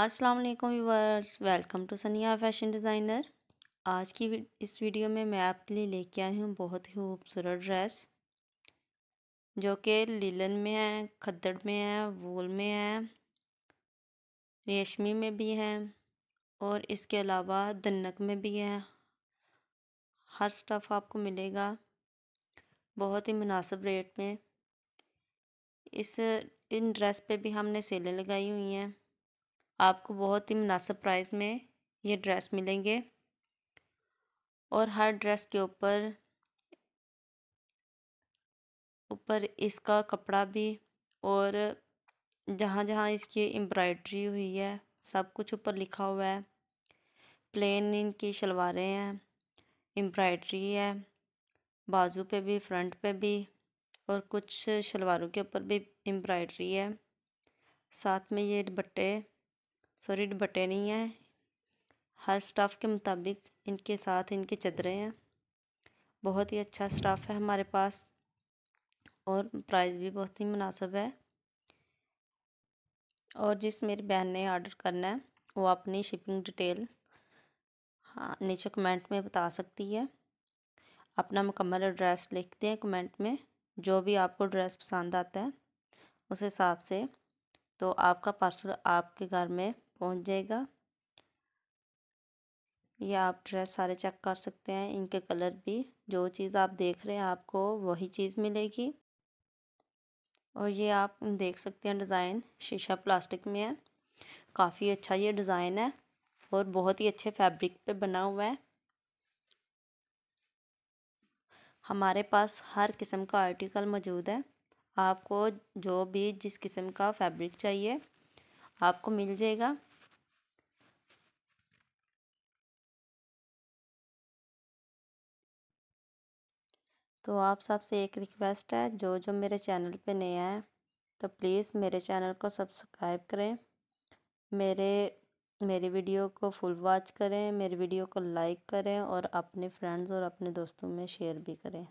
अस्सलाम वालेकुम viewers welcome to Sania fashion designer आज की इस वीडियो में मैं आपके लिए लेके आई हूँ बहुत ही खूबसूरत ड्रेस जो कि लीलन में है खद्दड़ में है वूल में है रेशमी में भी है और इसके अलावा दन्नक में भी है हर स्टफ़ आपको मिलेगा बहुत ही मुनासिब रेट में इस इन ड्रेस पे भी हमने सेलें लगाई हुई हैं आपको बहुत ही मुनासब प्राइस में ये ड्रेस मिलेंगे और हर ड्रेस के ऊपर ऊपर इसका कपड़ा भी और जहाँ जहाँ इसकी एम्ब्रॉयड्री हुई है सब कुछ ऊपर लिखा हुआ है प्लेन इनकी शलवारें हैं एम्ब्रॉयड्री है बाजू पे भी फ्रंट पे भी और कुछ शलवारों के ऊपर भी एम्ब्रॉयड्री है साथ में ये दुपट्टे सॉरी दुपट्टे नहीं हैं हर स्टाफ के मुताबिक इनके साथ इनकी चदरे हैं बहुत ही अच्छा स्टाफ है हमारे पास और प्राइस भी बहुत ही मुनासब है और जिस मेरी बहन ने ऑर्डर करना है वो अपनी शिपिंग डिटेल हाँ नीचे कमेंट में बता सकती है अपना मुकम्मल एड्रेस लिख दें कमेंट में जो भी आपको ड्रेस पसंद आता है उस हिसाब से तो आपका पार्सल आपके घर में पहुंच जाएगा ये आप ड्रेस सारे चेक कर सकते हैं इनके कलर भी जो चीज़ आप देख रहे हैं आपको वही चीज़ मिलेगी और ये आप देख सकते हैं डिज़ाइन शीशा प्लास्टिक में है काफ़ी अच्छा ये डिज़ाइन है और बहुत ही अच्छे फैब्रिक पे बना हुआ है हमारे पास हर किस्म का आर्टिकल मौजूद है आपको जो भी जिस किस्म का फैब्रिक चाहिए आपको मिल जाएगा तो आप सबसे एक रिक्वेस्ट है जो जो मेरे चैनल पे नया है तो प्लीज़ मेरे चैनल को सब्सक्राइब करें मेरे मेरी वीडियो को फुल वॉच करें मेरी वीडियो को लाइक करें और अपने फ्रेंड्स और अपने दोस्तों में शेयर भी करें